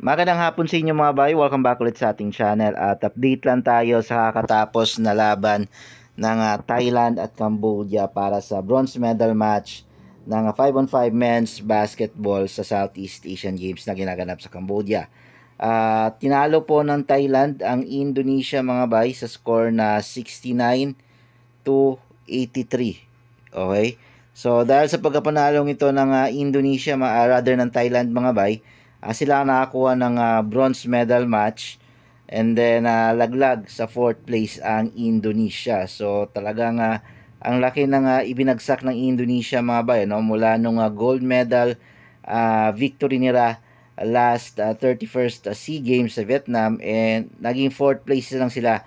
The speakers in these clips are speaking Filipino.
Magandang hapon sa inyo mga bay. Welcome back ulit sa ating channel at update lang tayo sa kakatapos na laban ng uh, Thailand at Cambodia para sa bronze medal match ng 5 ah, on 5 men's basketball sa Southeast Asian Games na ginaganap sa Cambodia. Uh, tinalo po ng Thailand ang Indonesia mga bay sa score na 69 to 83. Okay? So dahil sa pagkapanalong ito ng uh, Indonesia, uh, rather ng Thailand mga bay, uh, sila nakakuha ng uh, bronze medal match and then uh, laglag sa fourth place ang Indonesia. So talagang uh, ang laki ng uh, ibinagsak ng Indonesia mga bayan no? mula nung uh, gold medal uh, victory nila last uh, 31st uh, SEA Games sa Vietnam and naging fourth place lang sila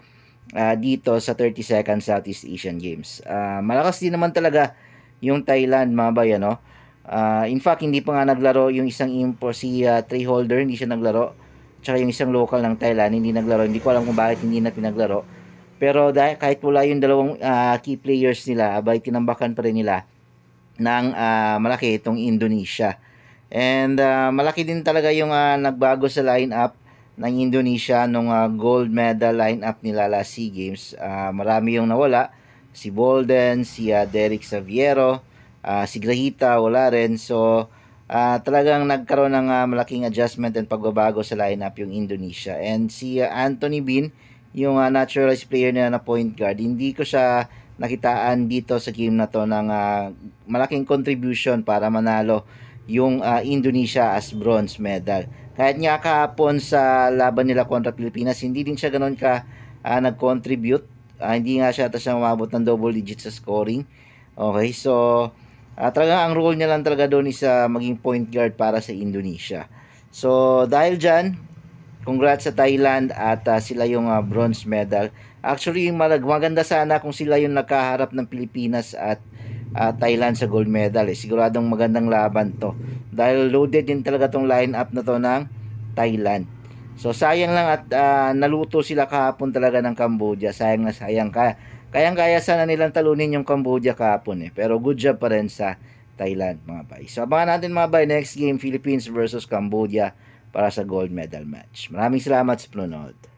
uh, dito sa 32nd Southeast Asian Games. Uh, malakas din naman talaga yung Thailand mga bayan no? Uh, in fact, hindi pa nga naglaro yung isang import si uh, ah, Trey Holder, hindi siya naglaro. Tsaka yung isang local ng Thailand, hindi naglaro. Hindi ko alam kung bakit hindi na pinaglaro. Pero dahil kahit wala yung dalawang uh, key players nila, abay tinambakan pa rin nila ng uh, malaki itong Indonesia. And uh, malaki din talaga yung uh, nagbago sa lineup ng Indonesia nung uh, gold medal lineup nila last SEA Games. Uh, marami yung nawala. Si Bolden, si uh, Derek Saviero, uh, si Grahita wala rin so uh, talagang nagkaroon ng uh, malaking adjustment and pagbabago sa lineup yung Indonesia and si uh, Anthony Bean yung uh, naturalized player nila na point guard hindi ko siya nakitaan dito sa game na to ng uh, malaking contribution para manalo yung uh, Indonesia as bronze medal. Kahit nga kahapon sa laban nila kontra Pilipinas, hindi din siya ganoon ka uh, nag-contribute. Uh, hindi nga siya ata siya umabot ng double digits sa scoring. Okay, so Uh, talaga ang role niya lang talaga doon is uh, maging point guard para sa Indonesia. So dahil diyan, congrats sa Thailand at uh, sila yung uh, bronze medal. Actually, maganda sana kung sila yung nakaharap ng Pilipinas at uh, Thailand sa gold medal. Eh. Siguradong magandang laban to. Dahil loaded din talaga tong lineup na to ng Thailand. So sayang lang at uh, naluto sila kahapon talaga ng Cambodia. Sayang na sayang ka Kayang-kaya sana nilang talunin yung Cambodia kahapon eh. Pero good job pa rin sa Thailand mga bay. So abangan natin mga bay next game Philippines versus Cambodia para sa gold medal match. Maraming salamat sa panonood.